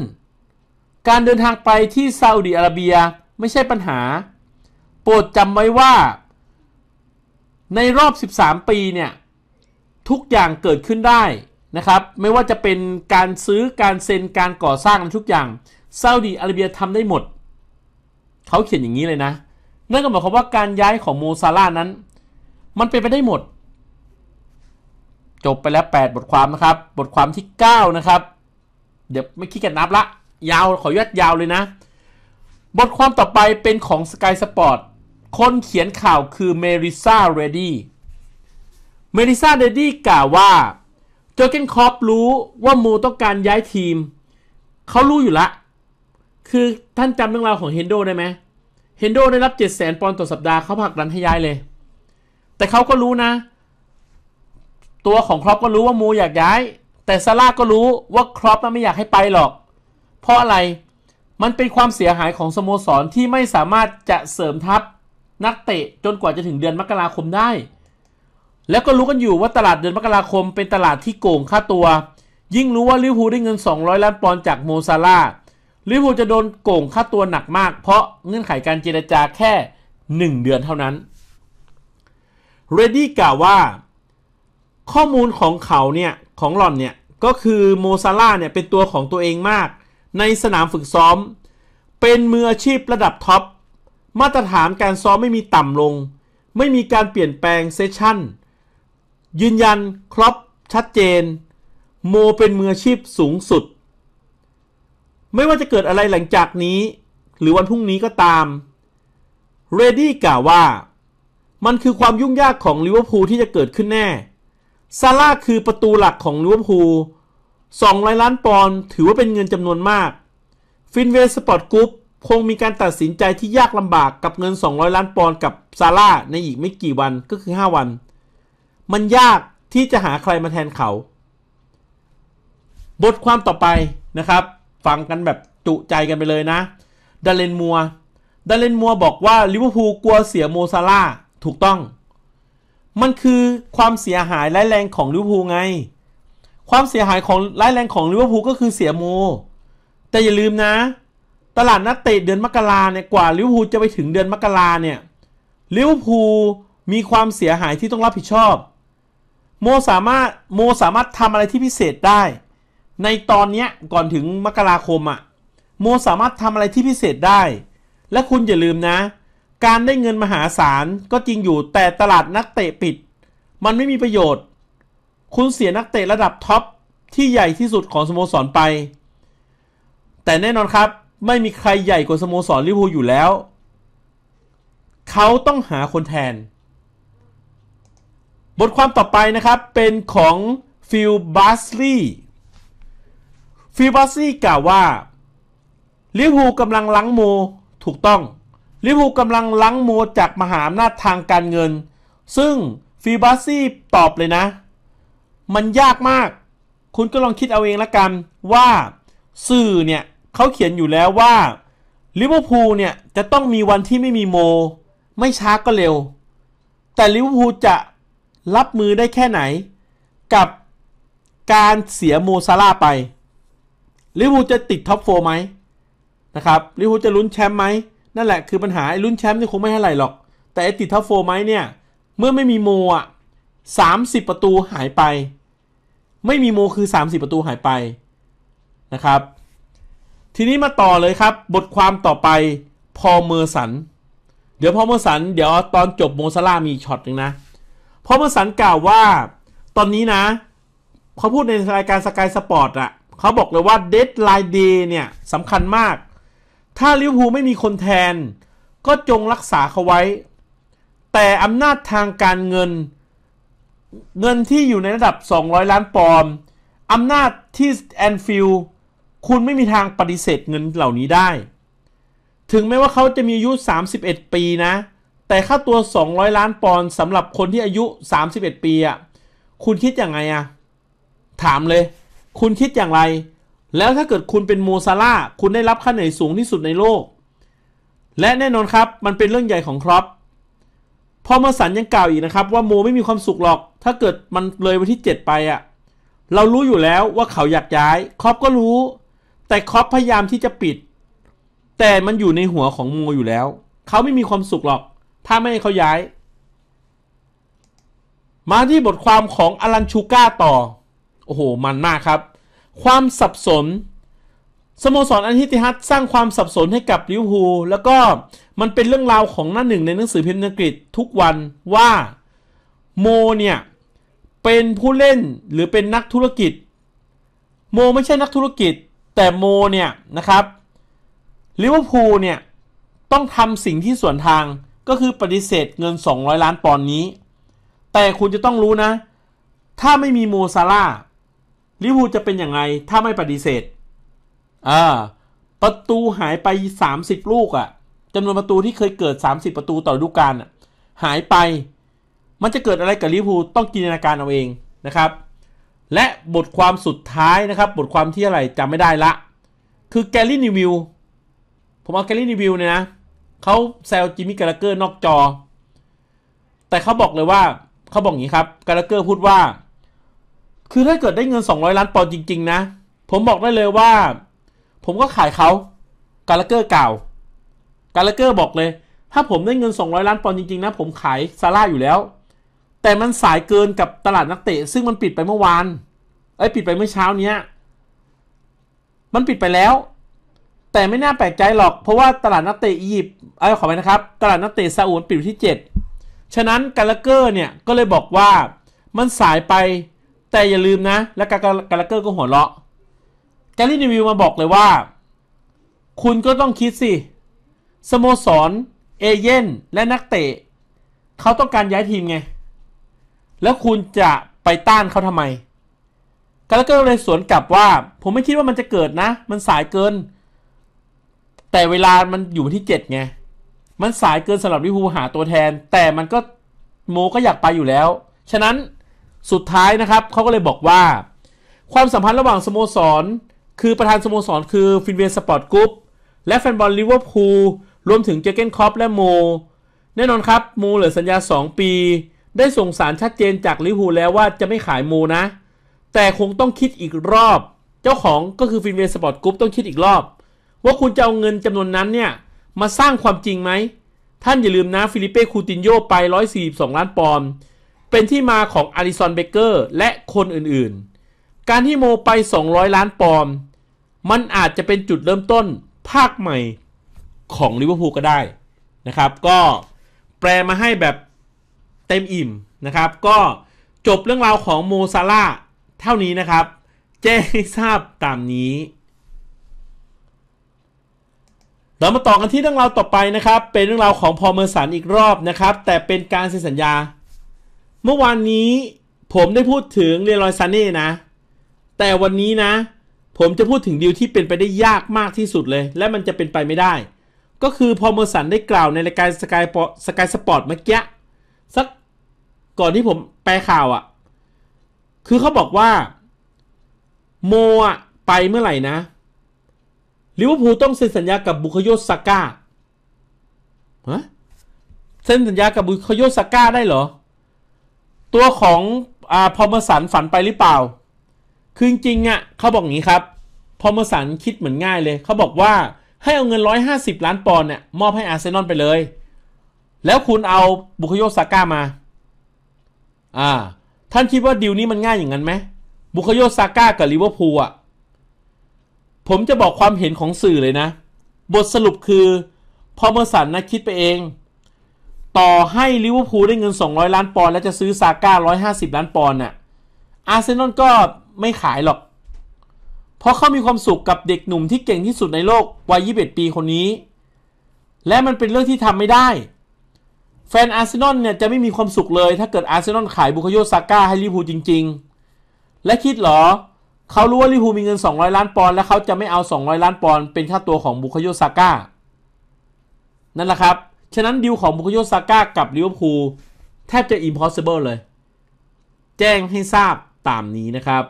การเดินทางไปที่ซาอุดิอาระเบียไม่ใช่ปัญหา โปรดจำไว้ว่าในรอบ 13 ปีเนี่ย ทุกอย่างเกิดขึ้นได้นะครับไม่ว่าจะเป็นการซื้อการเซ็นการก่อสร้างทุกอย่างซาอุดีอาระเบียทำได้หมดเขาเขียนอย่างนี้เลยนะ นั่นก็หมายความว่าการย้ายของโมซาลานั้น มันเป็นไปได้หมด จบไปแล้ว 8 บทความนะครับ บทความที่ 9 นะครับ เดี๋ยวไม่คิดกันนับละ ยาวขอยัดยาวเลยนะ บทความต่อไปเป็นของ Sky Sport คนเขียนข่าวคือเมริซาเรดี้เมริซาเรดี้กล่าวว่าจอเกนคอปรู้ว่ามูต้องการย้ายทีม เขารู้อยู่ละ คือท่านจำเรื่องราวของเฮนโดได้ไหมเฮนโดได้รับ 7 0 0 0 0ปอนด์ต่อสัปดาห์เขาผักดันให้ย้ายเลย แต่เขาก็รู้นะ ตัวของครอปก็รู้ว่ามูอยากย้าย แต่ซาร่าก็รู้ว่าครอปไม่อยากให้ไปหรอก เพราะอะไร มันเป็นความเสียหายของสโมสรที่ไม่สามารถจะเสริมทัพนักเตะจนกว่าจะถึงเดือนมกราคมได้แล้วก็รู้กันอยู่ว่าตลาดเดือนมกราคมเป็นตลาดที่โกงค่าตัว ยิ่งรู้ว่าลิเวอร์พูลได้เงิน 200 ล้านปอนด์จากโมซาร่าลิเวอร์พูลจะโดนโกงค่าตัวหนักมาก เพราะเงื่อนไขการเจรจาแค่ 1 เดือนเท่านั้น เรดดี้กล่าวว่า ข้อมูลของเขาเนี่ยของหลอนเนี่ย ก็คือโมซาร่าเนี่ยเป็นตัวของตัวเองมาก ในสนามฝึกซ้อม เป็นมืออาชีพระดับท็อป มาตรฐานการซ้อมไม่มีต่ำลง ไม่มีการเปลี่ยนแปลงเซสชั่นยืนยัน ครอบชัดเจน โมเป็นมืออาชีพสูงสุด ไม่ว่าจะเกิดอะไรหลังจากนี้ หรือวันพรุ่งนี้ก็ตามเรดดี้กล่าวว่า มันคือความยุ่งยากของลิเวอร์พูลที่จะเกิดขึ้นแน่ ซาร่าคือประตูหลักของลิเวอร์พูล200 ล้านปอนด์ถือว่าเป็นเงินจำนวนมากฟินเวสปอร์ตกรุ๊ปคงมีการตัดสินใจที่ยากลำบากกับเงิน 200 ล้านปอนด์กับซาร่าในอีกไม่กี่วันก็คือ 5 วันมันยากที่จะหาใครมาแทนเขา บทความต่อไปนะครับ ฟังกันแบบจุใจกันไปเลยนะดาเลนมัวดาเลนมัวบอกว่าลิเวอร์พูลกลัวเสียโมซาร่าถูกต้อง มันคือความเสียหายร้ายแรงของลิเวอร์พูลไง ความเสียหายของร้ายแรงของลิเวอร์พูลก็คือเสียโมแต่อย่าลืมนะ ตลาดนัดเตะเดือนมกราเนี่ยกว่าลิเวอร์พูลจะไปถึงเดือนมกราเนี่ยลิเวอร์พูลมีความเสียหายที่ต้องรับผิดชอบโมสามารถโมสามารถทำอะไรที่พิเศษได้ ในตอนนี้ก่อนถึงมกราคมอะ่ะโมสามารถทำอะไรที่พิเศษได้ และคุณอย่าลืมนะ การได้เงินมหาศาลก็จริงอยู่แต่ตลาดนักเตะปิด มันไม่มีประโยชน์ คุณเสียนักเตะระดับท็อปที่ใหญ่ที่สุดของ สโมสรไป แต่แน่นอนครับไม่มีใครใหญ่กว่าสโมสรลิเวอร์พูลอยู่แล้วเขาต้องหาคนแทนบทความต่อไปนะครับ เป็นของฟิลบาสลีฟิลบาสลีกล่าวว่าลิเวอร์ูกำลังล้างโม ถูกต้องลิเวอร์ูกำลังล้างโม จากมหาอำนาจทางการเงิน ซึ่งฟิลบาสซี่ตอบเลยนะ มันยากมาก คุณก็ลองคิดเอาเองละกัน ว่า สื่อเนี่ยเขาเขียนอยู่แล้วว่าลิเวอร์พูลเนี่ย จะต้องมีวันที่ไม่มีโม ไม่ช้าก็เร็ว แต่ลิเวอร์พูลจะรับมือได้แค่ไหนกับการเสียโมซาลาไปลิเวอร์พูลจะติดท็อปโฟไหมนะครับลิเวอร์พูลจะลุ้นแชมป์ไหมนั่นแหละคือปัญหาไอ้ลุ้นแชมป์นี่คงไม่ให้ไรหรอก แต่ไอ้ติดท็อปโฟไหมเนี่ยเมื่อไม่มีโมอ่ะสามสิบประตูหายไป ไม่มีโมคือสามสิบประตูหายไปนะครับ ทีนี้มาต่อเลยครับบทความต่อไปพอเมอร์สัน เดี๋ยวพอเมอร์สันเดี๋ยวตอนจบโมซาลามีช็อตหนึ่งนะเพราะเมื่อสันกล่าวว่าตอนนี้นะ เขาพูดในรายการสกายสปอร์ตอะเขาบอกเลยว่าเดทไลน์เดย์เนี่ยสำคัญมาก ถ้าลิเวอร์พูลไม่มีคนแทน ก็จงรักษาเขาไว้ แต่อำนาจทางการเงิน เงินที่อยู่ในระดับ 200 ล้านปอนด์อำนาจที่แอนฟิลคุณไม่มีทางปฏิเสธเงินเหล่านี้ได้ ถึงแม้ว่าเขาจะมีอายุ 31 ปีนะแต่ค่าตัว 200 ล้านปอนด์สำหรับคนที่อายุ 31 ปีอ่ะคุณคิดอย่างไงอ่ะถามเลย คุณคิดอย่างไร แล้วถ้าเกิดคุณเป็นโมซาร่าคุณได้รับค่าเหนื่อยสูงที่สุดในโลก และแน่นอนครับมันเป็นเรื่องใหญ่ของครอปพอมาสันยังกล่าวอีกนะครับ ว่าโมไม่มีความสุข หรอก ถ้าเกิดมันเลยวันที่ 7 ไปอ่ะเรารู้อยู่แล้วว่าเขาอยากย้ายครอปก็รู้ แต่ครอปพยายามที่จะปิด แต่มันอยู่ในหัวของโมอยู่แล้ว เขาไม่มีความสุขหรอกถ้าไม่ให้เขาย้าย มาที่บทความของอลันชูก้าต่อ โอ้โห มันมากครับ ความสับสน สโมสรอันฮิติฮัตสร้างความสับสนให้กับลิวพูแล้วก็มันเป็นเรื่องราวของหน้าหนึ่งในหนังสือพิมพ์อังกฤษทุกวันว่า โมเนี่ย เป็นผู้เล่นหรือเป็นนักธุรกิจ โมไม่ใช่นักธุรกิจแต่โมเนี่ยนะครับลิเวอร์พูลเนี่ยต้องทำสิ่งที่สวนทางก็คือปฏิเสธเงิน 200 ล้านปอนด์นี้ แต่คุณจะต้องรู้นะ ถ้าไม่มีโมซาร่าลิวูจะเป็นอย่างไร ถ้าไม่ปฏิเสธ อ่า ประตูหายไป 30 ลูกอะ่ะจำนวนประตูที่เคยเกิด 30 ประตูต่อฤดูกาลหายไป มันจะเกิดอะไรกับลิเวอร์พูลต้องจินตนาการเอาเองนะครับ และบทความสุดท้ายนะครับ บทความที่อะไรจำไม่ได้ละ คือแกลลี่นิวิลผมเอาแกลลี่นิวิลเนี่ยนะเขาแซวจิมมี่การ์เกอร์นอกจอ แต่เขาบอกเลยว่าเขาบอกอย่างนี้ครับการ์เกอร์พูดว่า คือถ้าเกิดได้เงิน200ล้านปอนด์จริงๆนะ ผมบอกได้เลยว่า ผมก็ขายเขาการ์เกอร์กล่าว การ์เกอร์บอกเลย ถ้าผมได้เงิน 200 ล้านปอนด์จริงๆนะผมขายซาร่าอยู่แล้ว แต่มันสายเกินกับตลาดนักเตะ ซึ่งมันปิดไปเมื่อวานไอ้ปิดไปเมื่อเช้าเนี้ย มันปิดไปแล้วแต่ไม่น่าแปลกใจหรอกเพราะว่าตลาดนักเตะอียิปต์ไอ้ขอไปนะครับ ตลาดนักเตะซาอุดปิดที่ 7 ฉะนั้นกาลเกอร์เนี่ย ก็เลยบอกว่า มันสายไปแต่อย่าลืมนะและกากาลเกอร์ก็หัวเราะกาลีนวิวมาบอกเลยว่า คุณก็ต้องคิดสิสโมสรเอเย่นและนักเตะเขาต้องการย้ายทีมไง แล้วคุณจะไปต้านเขาทำไม กาลเกอร์เลยสวนกลับว่า ผมไม่คิดว่ามันจะเกิดนะ มันสายเกินแต่เวลามันอยู่ที่เจ็ดไง มันสายเกินสำหรับลิเวอร์พูลหาตัวแทน แต่มันก็โมก็อยากไปอยู่แล้ว ฉะนั้นสุดท้ายนะครับ เขาก็เลยบอกว่า ความสัมพันธ์ระหว่างสโมสรคือประธานสโมสรคือฟินเวนสปอร์ตกรุ๊ปและแฟนบอลลิเวอร์พูลรวมถึงเจเกนคอปและโมแน่นอนครับโมเหลือสัญญา 2 ปี ได้ส่งสารชัดเจนจากลิเวอร์พูลแล้วว่าจะไม่ขายโมนะ แต่คงต้องคิดอีกรอบ เจ้าของก็คือฟินเวนสปอร์ตกรุ๊ปต้องคิดอีกรอบว่าคุณจะเอาเงินจำนวนนั้นเนี่ย มาสร้างความจริงไหม ท่านอย่าลืมนะ ฟิลิเป้คูตินโยไป 142 ล้านปอนด์เป็นที่มาของอาริซอนเบเกอร์ และคนอื่นๆ การที่โมไป 200 ล้านปอนด์มันอาจจะเป็นจุดเริ่มต้นภาคใหม่ของลิเวอร์พูลก็ได้นะครับ ก็แปลมาให้แบบ เต็มอิ่มนะครับ ก็จบเรื่องราวของโมซาร่าเท่านี้นะครับ แจ้งให้ทราบตามนี้เรามาต่อกันที่เรื่องราวต่อไปนะครับ เป็นเรื่องราวของพอเมอร์สันอีกรอบนะครับ แต่เป็นการเซ็นสัญญา เมื่อวานนี้ผมได้พูดถึงเรลอยซันเน่นะ แต่วันนี้นะ ผมจะพูดถึงดีลที่เป็นไปได้ยากมากที่สุดเลย และมันจะเป็นไปไม่ได้ ก็คือ พอเมอร์สันได้กล่าวในรายการสกายสกายสปอร์ตเมื่อกี้สักก่อนที่ผมแปลข่าวอะ่ะ คือเขาบอกว่าโมอ่ะไปเมื่อไหร่นะลิเวอร์พูลต้องเซ็นสัญญากับบุคโยสก้าฮะเซ็นสัญญากับบุคโยสก้าได้เหรอ ตัวของอ่าพอมสันฝันไปหรือเปล่า คือจริงๆอ่ะเขาบอกงี้ครับ พอมสันคิดเหมือนง่ายเลย เขาบอกว่าให้เอาเงิน 150 ล้านปอนด์เนี่ย มอบให้อาร์เซนอลไปเลย แล้วคุณเอาบุคโยสก้ามา อ่า ท่านคิดว่าดีลนี้มันง่ายอย่างนั้นไหมบุคโยสก้ากับลิเวอร์พูลอ่ะผมจะบอกความเห็นของสื่อเลยนะ บทสรุปคือ พอเมอร์สันนะคิดไปเอง ต่อให้ลิเวอร์พูลได้เงิน 200 ล้านปอนด์แล้วจะซื้อซาก้า 150 ล้านปอนด์น่ะ อาร์เซนอลก็ไม่ขายหรอก เพราะเขามีความสุขกับเด็กหนุ่มที่เก่งที่สุดในโลกวัย 21 ปีคนนี้ และมันเป็นเรื่องที่ทำไม่ได้ แฟนอาร์เซนอลเนี่ยจะไม่มีความสุขเลยถ้าเกิดอาร์เซนอลขายบุคโยซาก้าให้ลิเวอร์พูลจริงๆ และคิดหรอเขารู้ว่าลิฟูมีเงิน 200 ล้านปอนด์และเขาจะไม่เอา 200 ล้านปอนด์เป็นค่าตัวของบุคโยซาก้า นั่นแหละครับ ฉะนั้นดีลของบุคโยซาก้ากับลิเวอร์พูลแทบจะ impossible เลย แจ้งให้ทราบตามนี้นะครับ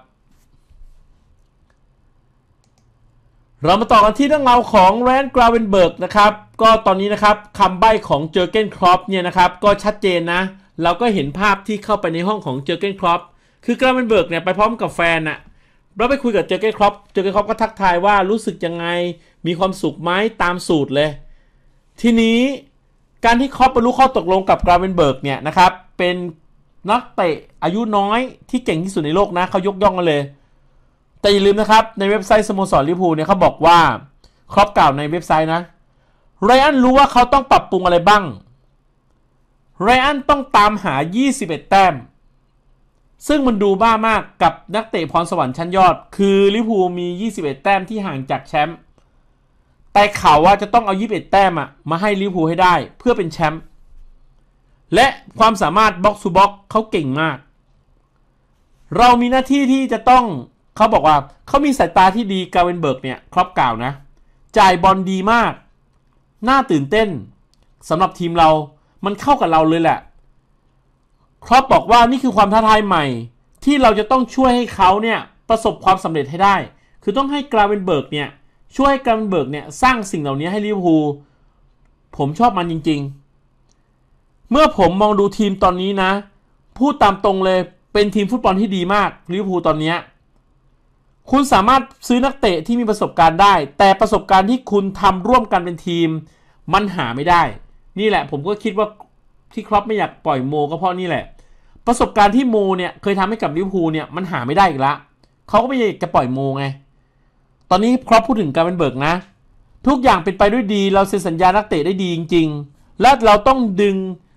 เรามาต่อกันที่เรื่องราวของแรนด์กราเวนเบิร์กนะครับ ก็ตอนนี้นะครับคำใบ้ของเจอเกนครอปเนี่ยนะครับก็ชัดเจนนะ เราก็เห็นภาพที่เข้าไปในห้องของเจอเกนครอปคือกราเวนเบิร์กเนี่ยไปพร้อมกับแฟนอะเราไปคุยกับเจอเก้ครอปเจอเก้ครอปก็ทักทายว่ารู้สึกยังไง มีความสุขไหมตามสูตรเลย ทีนี้การที่ครอปบรรลุข้อตกลงกับกราเวนเบิร์กเนี่ยนะครับ เป็นนักเตะอายุน้อยที่เก่งที่สุดในโลกนะเขายกย่องกันเลย แต่อย่าลืมนะครับในเว็บไซต์สโมสรลิเวอร์พูลเนี่ยเขาบอกว่าครอปกล่าวในเว็บไซต์นะไรอันรู้ว่าเขาต้องปรับปรุงอะไรบ้างไรอันต้องตามหา 21 แต้มซึ่งมันดูบ้ามากกับนักเตะพรสวรรค์ชั้นยอด คือลิพูมี 21 แต้มที่ห่างจากแชมป์แต่เขาว่าจะต้องเอา 21 แต้มอะมาให้ลิพูให้ได้เพื่อเป็นแชมป์และความสามารถบ็อกซ์ทูบ็อกเขาเก่งมาก เรามีหน้าที่ที่จะต้องเขาบอกว่าเขามีสายตาที่ดีกาเวนเบิร์กเนี่ยครอบกล่าวนะ จ่ายบอลดีมาก น่าตื่นเต้นสำหรับทีมเรามันเข้ากับเราเลยแหละครอปบอกว่านี่คือความท้าทายใหม่ ที่เราจะต้องช่วยให้เขาเนี่ยประสบความสำเร็จให้ได้ คือต้องให้กราเวนเบิร์กเนี่ยช่วยกราเวนเบิร์กเนี่ยสร้างสิ่งเหล่านี้ให้ลิเวอร์พูลผมชอบมันจริง ๆ เมื่อผมมองดูทีมตอนนี้นะ พูดตามตรงเลยเป็นทีมฟุตบอลที่ดีมากลิเวอร์พูลตอนนี้คุณสามารถซื้อนักเตะที่มีประสบการณ์ได้ แต่ประสบการณ์ที่คุณทำร่วมกันเป็นทีมมันหาไม่ได้ นี่แหละผมก็คิดว่าที่ครอปไม่อยากปล่อยโมก็เพราะนี่แหละ ประสบการณ์ที่โมเนี่ย เคยทำให้กับลิเวอร์พูลเนี่ยมันหาไม่ได้อีกละเขาก็ไม่อยากจะปล่อยโมไง ตอนนี้ครอปพูดถึงการเป็นเบิกนะ ทุกอย่างเป็นไปด้วยดีเราเซ็นสัญญานักเตะได้ดีจริงๆ และเราต้องดึง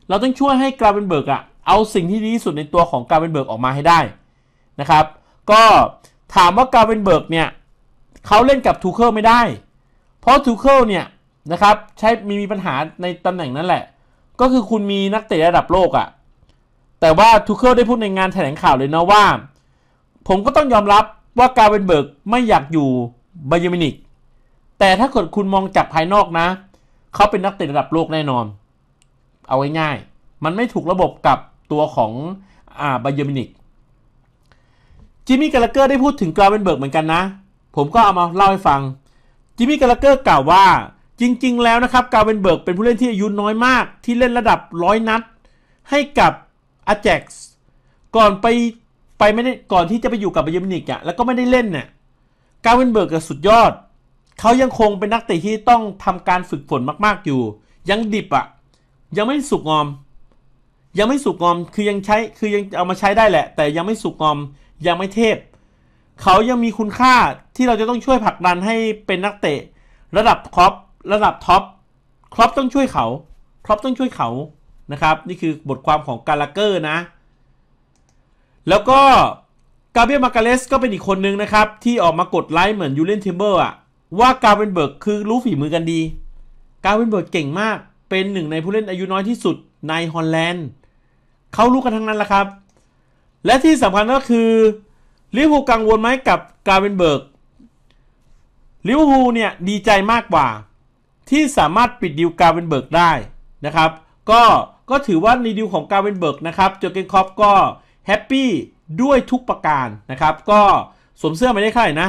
เราต้องช่วยให้กาเป็นเบิกอะเอาสิ่งที่ดีที่สุดในตัวของกาเป็นเบิกออกมาให้ได้นะครับ ก็ถามว่ากาเป็นเบิกเนี่ยเขาเล่นกับทูเคิลไม่ได้ เพราะทูเคิลเนี่ยนะครับใช้มีมีปัญหาในตำแหน่งนั้นแหละก็คือคุณมีนักเตะระดับโลกอะ่ะแต่ว่าทูเคิลได้พูดในงานแถลงข่าวเลยนะว่า ผมก็ต้องยอมรับว่ากาเวนเบิร์กไม่อยากอยู่บาเยมินิกแต่ถ้าเกิดคุณมองจากภายนอกนะ เขาเป็นนักเตะระดับโลกแน่นอน เอาง่ายๆมันไม่ถูกระบบกับตัวของอ่าบาเยมินิกจิมมี่กาลเกอร์ได้พูดถึงกาเวนเบิร์กเหมือนกันนะ ผมก็เอามาเล่าให้ฟังจิมมี่กาลเกอร์กล่าวว่าจริงๆ แล้วนะครับกาเวนเบิร์กเป็นผู้เล่นที่อายุน้อยมาก ที่เล่นระดับร้อยนัด ให้กับอาแจ็กซ์ก่อนไปไปไม่ได้ก่อนที่จะไปอยู่กับบาเยิรนนิกอะแล้วก็ไม่ได้เล่นเนี่ยกาเวนเบิร์กสุดยอด เขายังคงเป็นนักเตะที่ต้องทำการฝึกฝนมากๆอยู่ ยังดิบอะยังไม่สุกงอม ยังไม่สุกงอมคือยังใช้คือยังเอามาใช้ได้แหละ แต่ยังไม่สุกงอมยังไม่เทพ เขายังมีคุณค่าที่เราจะต้องช่วยผลักดันให้เป็นนักเตะระดับครอระดับท็อปครอปต้องช่วยเขาครอปต้องช่วยเขานะครับ นี่คือบทความของกาลาเกอร์นะแล้วก็กาเบียมาการเลสก็เป็นอีกคนนึงนะครับ ที่ออกมากดไลค์เหมือนยูเลนเทมเบอร์อะว่ากาเวนเบิร์กคือรู้ฝีมือกันดีกาเวนเบิร์กเก่งมากเป็นหนึ่งในผู้เล่นอายุน้อยที่สุดในฮอลแลนด์เขารู้กันทั้งนั้นละครับ และที่สำคัญก็คือลิเวอร์พูลกังวลไหมกับกาเวนเบิร์กลิเวอร์พูลเนี่ยดีใจมากกว่าที่สามารถปิดดิวกาเวนเบิร์กได้นะครับ ก็ก็ถือว่าในดิวของกาเวนเบิร์กนะครับเจอเกนคอปก็แฮปปี้ด้วยทุกประการนะครับ ก็สวมเสื้อไม่ได้ใคารนะ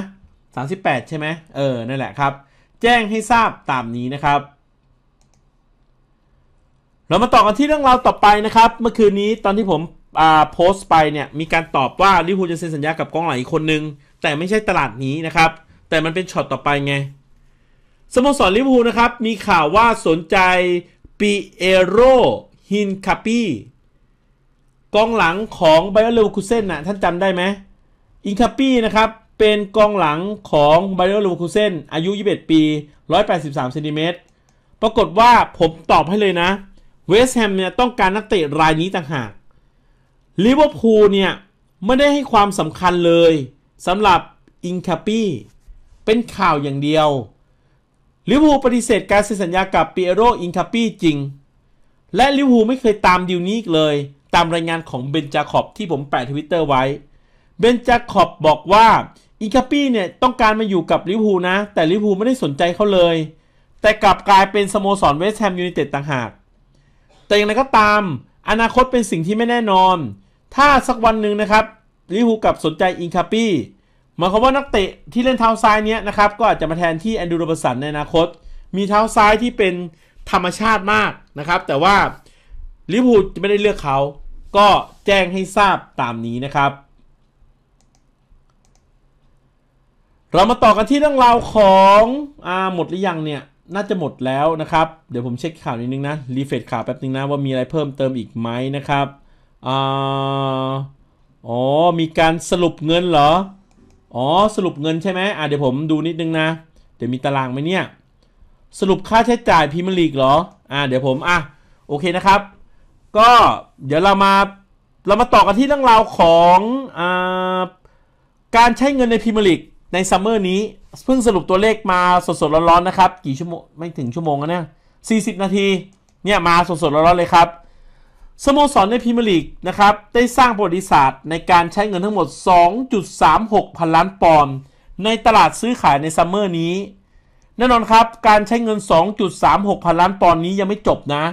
38 ใช่ไหมเออ นั่นแหละครับ แจ้งให้ทราบตามนี้นะครับ เรามาต่อกันที่เรื่องราวต่อไปนะครับ เมื่อคืนนี้ตอนที่ผมโพสต์ไปเนี่ยมีการตอบว่าลิฟวูจะเซ็นสัญญากับกองหลังอีกคนนึง แต่ไม่ใช่ตลาดนี้นะครับ แต่มันเป็นช็อตต่อไปไงสโมสรลิเวอร์พูลนะครับมีข่าวว่าสนใจปีเอโรฮินคาปีกองหลังของไบเออร์เลวคูเซนนะท่านจำได้ไหมอินคาปีนะครับเป็นกองหลังของไบเออร์เลวคูเซนอายุ 21 ปี 183ซนติเมตรปรากฏว่าผมตอบให้เลยนะเวสแฮมเนี่ยต้องการนักเตะรายนี้ต่างหากลิเวอร์พูลเนี่ยไม่ได้ให้ความสำคัญเลยสำหรับอินคาปีเป็นข่าวอย่างเดียวลิเวอร์พูลปฏิเสธการเซ็นสัญญากับเปียโรอินคาปี้จริง และลิเวอร์พูลไม่เคยตามดิวนี้อีกเลย ตามรายงานของเบนจาคอบที่ผมแปะทวิตเตอร์ไว้เบนจาคอบบอกว่าอินคาปี้เนี่ยต้องการมาอยู่กับลิเวอร์พูลนะ แต่ลิเวอร์พูลไม่ได้สนใจเขาเลย แต่กลับกลายเป็นสโมสรเวสต์แฮมยูไนเต็ดต่างหาก แต่อย่างไรก็ตามอนาคตเป็นสิ่งที่ไม่แน่นอน ถ้าสักวันหนึ่งนะครับลิเวอร์พูลกับสนใจอินคาปี้หมายความว่านักเตะที่เล่นเท้าซ้ายเนี้ยนะครับก็อาจจะมาแทนที่แอนดูโรบสันในอนาคต มีเท้าซ้ายที่เป็นธรรมชาติมากนะครับ แต่ว่าลิบูจะไม่ได้เลือกเขาก็แจ้งให้ทราบตามนี้นะครับ เรามาต่อกันที่เรื่องราวของอหมดหรือยังเนี่ย น่าจะหมดแล้วนะครับเดี๋ยวผมเช็คข่าวนิดนึง นะรีเฟรชข่าวแป๊บนึงนะ ว่ามีอะไรเพิ่มเติมอีกไหมนะครับอ๋อมีการสรุปเงินเหรออ๋อสรุปเงินใช่ไหมอ่ะเดี๋ยวผมดูนิดนึงนะ เดี๋ยวมีตารางไหมเนี่ย สรุปค่าใช้จ่ายพิมลีกเหรออ่ะเดี๋ยวผมอ่ะโอเคนะครับ ก็เดี๋ยวเรามา เรามาต่อกันที่เรื่องราวของอ่าการใช้เงินในพิมลีกในซัมเมอร์นี้ เพิ่งสรุปตัวเลขมาสดๆร้อนๆนะครับ กี่ชั่วโมง ไม่ถึงชั่วโมงนะเนี่ยสีนาที เนี่ยมาสดๆร้อนๆเลยครับสโมสรในพรีเมียร์ลีกนะครับ ได้สร้างประวัติศาสตร์ในการใช้เงินทั้งหมด 2.36 พันล้านปอนด์ในตลาดซื้อขายในซัมเมอร์นี้แน่นอนครับ การใช้เงิน 2.36 พันล้านปอนด์นี้ยังไม่จบนะ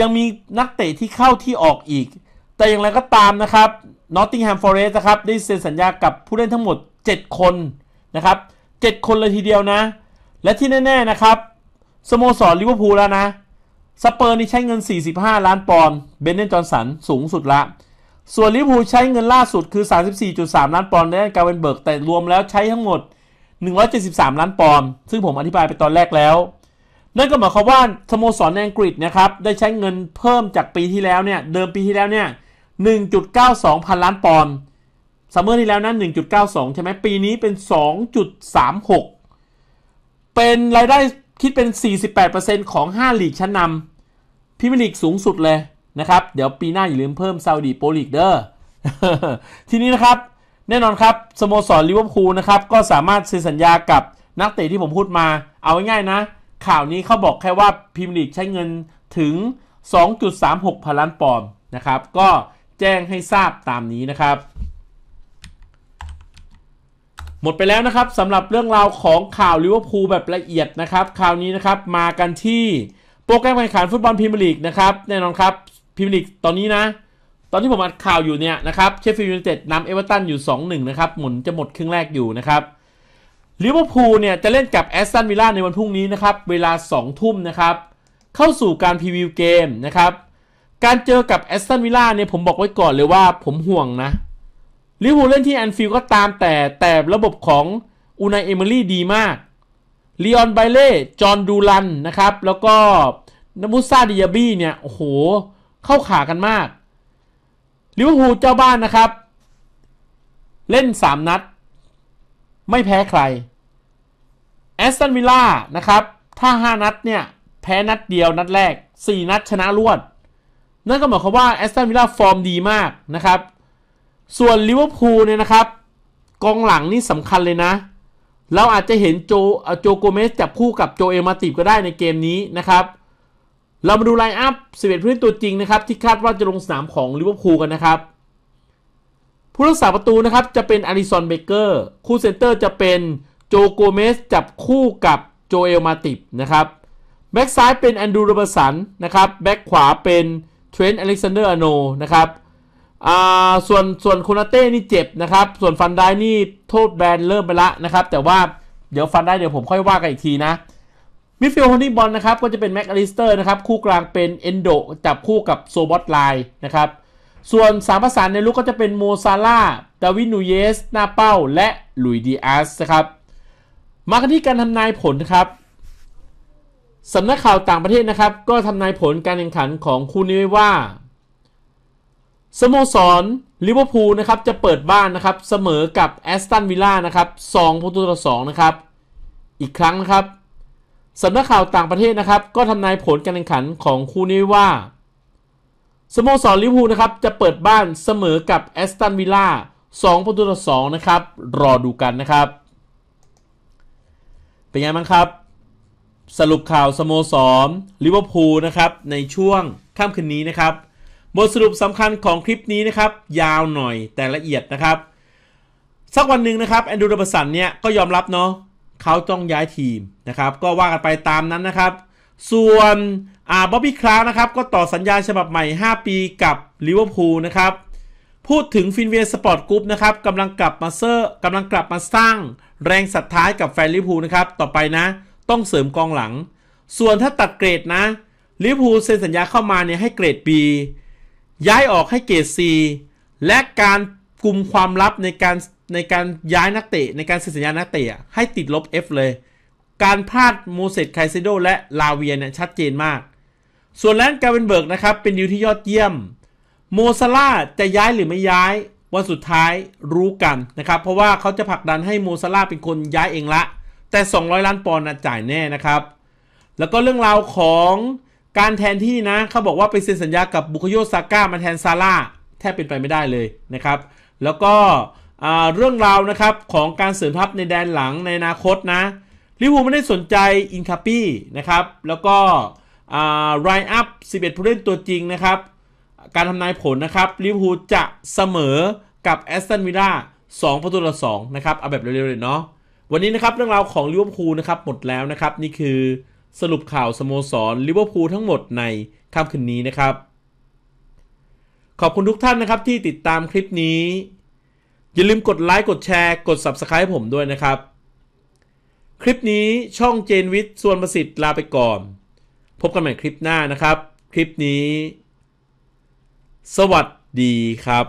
ยังมีนักเตะที่เข้าที่ออกอีก แต่อย่างไรก็ตามนะครับนอตติงแฮมฟอร์เรสต์นะครับ ได้เซ็นสัญญากับผู้เล่นทั้งหมด 7 คน นะครับ 7 คนเลยทีเดียวนะ และที่แน่ๆนะครับสโมสรลิเวอร์พูลแล้วนะสเปอร์นี่ใช้เงิน 45 ล้านปอนด์ เบนเดนจอนสัน สูงสุดละ ส่วนลิเวอร์พูลใช้เงินล่าสุดคือ 34.3 ล้านปอนด์ในการเวนเบิร์กแต่รวมแล้วใช้ทั้งหมด 173 ล้านปอนด์ ซึ่งผมอธิบายไปตอนแรกแล้ว นั่นก็หมายความว่าสโมสรในอังกฤษนะครับ ได้ใช้เงินเพิ่มจากปีที่แล้วเนี่ย เดิมปีที่แล้วเนี่ย 1.92 พันล้านปอนด์ ซัมเมอร์ที่แล้วนั้น1.92 ใช่ไหมปีนี้เป็น 2.36 เป็นรายได้คิดเป็น 48%ของ5ลีกชั้นนำพิมลีกสูงสุดเลยนะครับ เดี๋ยวปีหน้าอย่าลืมเพิ่มซาอุดีโปลีกเด้อทีนี้นะครับ แน่นอนครับ สโมสรลิเวอร์พูลนะครับ ก็สามารถเซ็นสัญญากับนักเตะที่ผมพูดมา เอาง่ายๆนะ ข่าวนี้เขาบอกแค่ว่าพิมลีกใช้เงินถึง 2.36 พันล้านปอนด์นะครับ ก็แจ้งให้ทราบตามนี้นะครับหมดไปแล้วนะครับสำหรับเรื่องราวของข่าวลิเวอร์พูลแบบละเอียดนะครับคราวนี้นะครับมากันที่โปรแกรมการแข่งขันฟุตบอลพรีเมียร์ลีกนะครับ แน่นอนครับพรีเมียร์ลีกตอนนี้นะ ตอนที่ผมอัดข่าวอยู่เนี่ยนะครับเชฟฟิลด์ยูไนเต็ดนำเอเวอเรตันอยู่ 2-1 นะครับ หมุนจะหมดครึ่งแรกอยู่นะครับลิเวอร์พูลเนี่ยจะเล่นกับแอสตันวิลล่าในวันพรุ่งนี้นะครับ เวลา 2 ทุ่มนะครับ เข้าสู่การพรีวิวเกมนะครับการเจอกับแอสตันวิลล่าเนี่ยผมบอกไว้ก่อนเลยว่าผมห่วงนะลิเวอร์พูลเล่นที่แอนฟิลด์ก็ตามแต่แต่ระบบของอูนายเอมิรี่ดีมากลีออนไบเล่จอห์นดูลันนะครับ แล้วก็นมุซาดิยาบี้เนี่ย โอ้โห เข้าขากันมาก ลิเวอร์พูลเจ้าบ้านนะครับ เล่น 3 นัด ไม่แพ้ใครแอสตันวิลล่านะครับ ถ้า 5 นัดเนี่ย แพ้นัดเดียวนัดแรก 4 นัดชนะรวด นั่นก็หมายความว่าแอสตันวิลล่าฟอร์มดีมากนะครับส่วนลิเวอร์พูลเนี่ยนะครับกองหลังนี่สำคัญเลยนะ เราอาจจะเห็นโจโจโกเมสจับคู่กับโจเอมาติบก็ได้ในเกมนี้นะครับ เรามาดูไลน์อัพ11ผู้เล่นตัวจริงนะครับที่คาดว่าจะลงสนามของลิเวอร์พูลกันนะครับ ผู้รักษาประตูนะครับจะเป็นอาริสันเบเกอร์ คู่เซนเตอร์จะเป็นโจโกเมสจับคู่กับโจเอลมาติบนะครับ แบ็กซ้ายเป็นแอนดูร์บสันนะครับแบ็กขวาเป็นเทรนต์อเล็กซานเดอร์อโนนะครับอ่าส่วนส่วนโคนาเต้นี่เจ็บนะครับ ส่วนฟันได้นี่โทษแบนเริ่มไปละนะครับ แต่ว่าเดี๋ยวฟันได้เดี๋ยวผมค่อยว่ากันอีกทีนะ มิฟิล์ฮอนนี่บอลนะครับก็จะเป็นแม็กอลิสเตอร์นะครับ คู่กลางเป็นเอนโดจับคู่กับโซบอตไลน์นะครับ ส่วนสามประสานในลูกก็จะเป็นโมซาลาดาวินนูเยสหน้าเป้าและลุยดีอาสนะครับ มาที่การทำนายผลครับสำนักข่าวต่างประเทศนะครับก็ทำนายผลการแข่งขันของคู่นี้ว่าสโมสรลิเวอร์พูลนะครับจะเปิดบ้านนะครับเสมอกับแอสตันวิลล่านะครับ2ประตูต่อ2นะครับอีกครั้งนะครับสำนักข่าวต่างประเทศนะครับ ก็ทำนายผลการแข่งขันของคู่นี้ว่าสโมสรลิเวอร์พูลนะครับจะเปิดบ้านเสมอกับแอสตันวิลล่า2ประตูต่อ2นะครับรอดูกันนะครับ เป็นไงบ้างครับ สรุปข่าวสโมสรลิเวอร์พูลนะครับในช่วงค่ำคืนนี้นะครับบทสรุปสำคัญของคลิปนี้นะครับ ยาวหน่อยแต่ละเอียดนะครับสักวันหนึ่งนะครับ แอนดูร์บสันเนี่ยก็ยอมรับเนาะเขาต้องย้ายทีมนะครับ ก็ว่ากันไปตามนั้นนะครับ ส่วน อ่าบ๊อบบี้คลาร์นะครับ ก็ต่อสัญญาฉบับใหม่ 5 ปีกับลิเวอร์พูลนะครับ พูดถึงฟินเวียสปอร์ตกรุ๊ปนะครับกำลังกลับมาเซอร์กำลังกลับมาสร้าง แรงศรัทธากับแฟนลิเวอร์พูลนะครับต่อไปนะต้องเสริมกองหลัง ส่วนถ้าตัดเกรดนะลิเวอร์พูลเซ็นสัญญาเข้ามาเนี่ยให้เกรด B ย้ายออกให้เกรดีและการกลุ่มความลับในการในการย้ายนักเตะ ในการเซ็นสัญญา นักเตะ ให้ติดลบ F เลย การพลาดโมเสสไคเซโดและลาเวียเนี่ยชัดเจนมาก ส่วนแลนด์กาเวนเบิร์กนะครับ เป็นดิวที่ยอดเยี่ยมโมซาลาจะย้ายหรือไม่ย้ายวันสุดท้ายรู้กันนะครับ เพราะว่าเขาจะผลักดันให้โมซาลาเป็นคนย้ายเองละ แต่ 200 ล้านปอนด์จ่ายแน่นะครับ แล้วก็เรื่องราวของการแทนที่นะเขาบอกว่าไปเซ็นสัญญากับบุคโยซาก้ามาแทนซาร่าแทบเป็นไปไม่ได้เลยนะครับ แล้วก็เรื่องราวนะครับของการเสริมทัพในแดนหลังในอนาคตนะลิวูไม่ได้สนใจอินคาปี้นะครับ แล้วก็ไรอัพ 11 ผู้เล่นตัวจริงนะครับ การทำนายผลนะครับลิวูจะเสมอกับแอสตันวิลล่า 2 ประตูต่อ 2 นะครับเอาแบบเร็วๆเลยเนาะวันนี้นะครับเรื่องราวของลิวูนะครับหมดแล้วนะครับนี่คือสรุปข่าว สโมสรลิเวอร์พูลทั้งหมดในค่ำคืนนี้นะครับ ขอบคุณทุกท่านนะครับที่ติดตามคลิปนี้ อย่าลืมกดไลค์กดแชร์กด Subscribe ผมด้วยนะครับ คลิปนี้ช่องเจนวิทย์ส่วนประสิทธิ์ลาไปก่อน พบกันใหม่คลิปหน้านะครับ คลิปนี้ สวัสดีครับ